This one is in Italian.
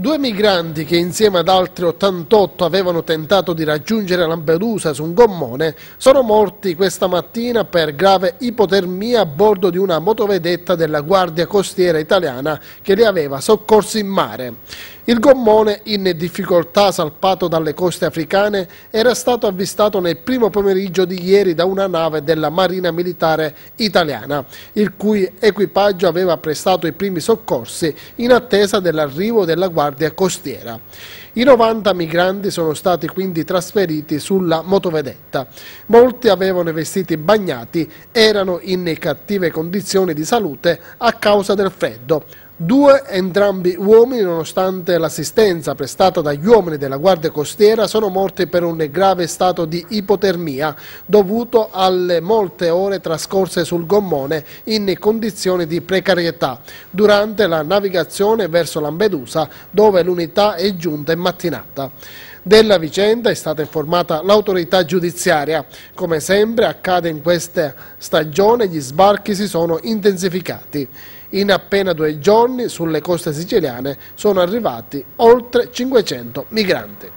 Due migranti che insieme ad altri 88 avevano tentato di raggiungere Lampedusa su un gommone sono morti questa mattina per grave ipotermia a bordo di una motovedetta della Guardia Costiera italiana che li aveva soccorsi in mare. Il gommone, in difficoltà salpato dalle coste africane, era stato avvistato nel primo pomeriggio di ieri da una nave della Marina Militare Italiana, il cui equipaggio aveva prestato i primi soccorsi in attesa dell'arrivo della Guardia Costiera. I 90 migranti sono stati quindi trasferiti sulla motovedetta. Molti avevano i vestiti bagnati, erano in cattive condizioni di salute a causa del freddo. Due, entrambi uomini, nonostante l'assistenza prestata dagli uomini della Guardia Costiera, sono morti per un grave stato di ipotermia dovuto alle molte ore trascorse sul gommone in condizioni di precarietà durante la navigazione verso Lampedusa, dove l'unità è giunta in mattinata. Della vicenda è stata informata l'autorità giudiziaria. Come sempre accade in questa stagione, gli sbarchi si sono intensificati. In appena due giorni sulle coste siciliane sono arrivati oltre 500 migranti.